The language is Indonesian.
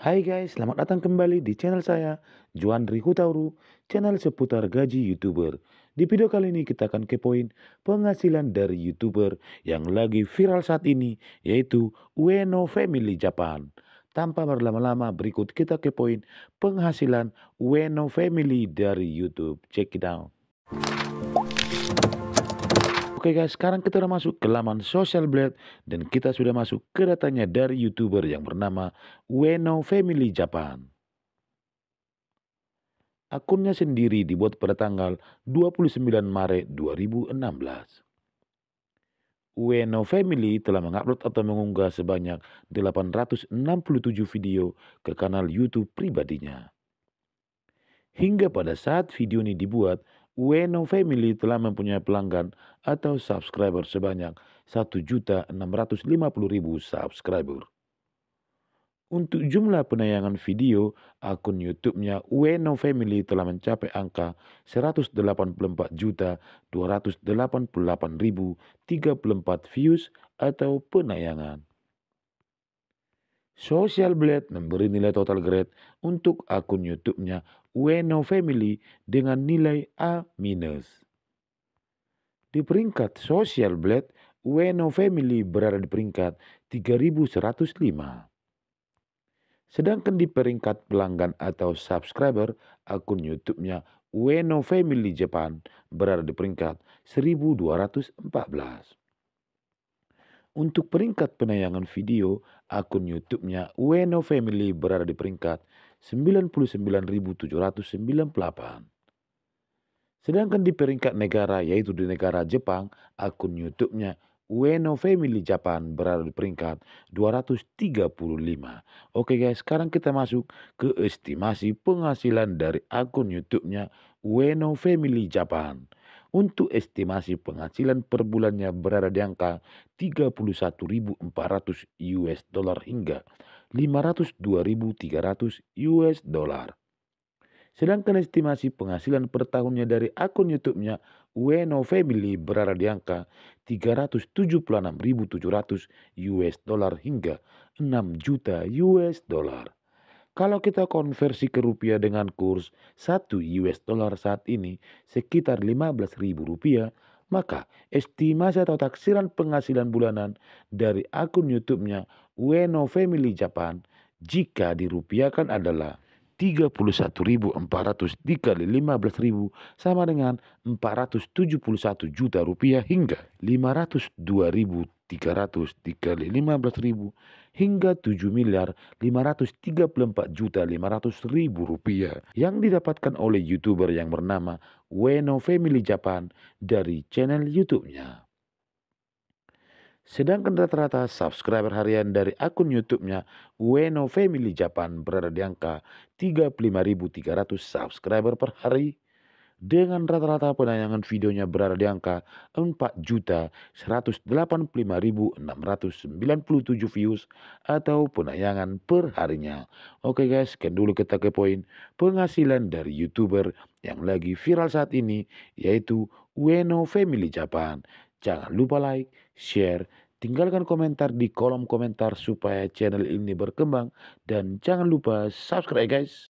Hai guys, selamat datang kembali di channel saya, Juandri Hutauru, channel seputar gaji YouTuber. Di video kali ini kita akan kepoin penghasilan dari YouTuber yang lagi viral saat ini, yaitu Ueno Family Japan. Tanpa berlama-lama, berikut kita kepoin penghasilan Ueno Family dari YouTube. Check it out. Oke guys, sekarang kita sudah masuk ke laman Social Blade dan kita sudah masuk ke datanya dari YouTuber yang bernama Weno Family Japan. Akunnya sendiri dibuat pada tanggal 29 Maret 2016. Ueno Family telah mengupload atau mengunggah sebanyak 867 video ke kanal YouTube pribadinya. Hingga pada saat video ini dibuat, Weno Family telah mempunyai pelanggan atau subscriber sebanyak 1.650.000 subscriber. Untuk jumlah penayangan video, akun YouTube-nya Weno Family telah mencapai angka 184.288.034 views atau penayangan. Social Blade memberi nilai total grade untuk akun YouTube-nya Ueno Family dengan nilai A-. minus. Di peringkat Social Blade, Ueno Family berada di peringkat 3105. Sedangkan di peringkat pelanggan atau subscriber, akun YouTube-nya Ueno Family Japan berada di peringkat 1214. Untuk peringkat penayangan video, akun YouTube-nya Ueno Family berada di peringkat 99.798. Sedangkan di peringkat negara yaitu di negara Jepang, akun YouTube-nya Ueno Family Japan berada di peringkat 235. Oke guys, sekarang kita masuk ke estimasi penghasilan dari akun YouTube-nya Ueno Family Japan untuk estimasi penghasilan per bulannya berada di angka 31.400 US dollar hingga 502.300 US dollar. Sedangkan estimasi penghasilan per tahunnya dari akun YouTube-nya Ueno Family berada di angka 376.700 US dollar hingga 6 juta US dollar. Kalau kita konversi ke rupiah dengan kurs 1 US dollar saat ini sekitar 15 ribu rupiah, maka estimasi atau taksiran penghasilan bulanan dari akun YouTube-nya Weno Family Japan jika dirupiahkan adalah 31.400 dikali 15.000 sama dengan 471 juta rupiah hingga 502.300 dikali 15.000 hingga 7 miliar 534 juta 500 ribu rupiah yang didapatkan oleh youtuber yang bernama Weno Family Japan dari channel YouTube-nya. Sedangkan rata-rata subscriber harian dari akun YouTube-nya Ueno Family Japan berada di angka 35.300 subscriber per hari dengan rata-rata penayangan videonya berada di angka 4.185.697 views atau penayangan per harinya. Oke guys, sekian dulu kita ke poin penghasilan dari YouTuber yang lagi viral saat ini yaitu Ueno Family Japan. Jangan lupa like, share, tinggalkan komentar di kolom komentar supaya channel ini berkembang. Dan jangan lupa subscribe ya guys.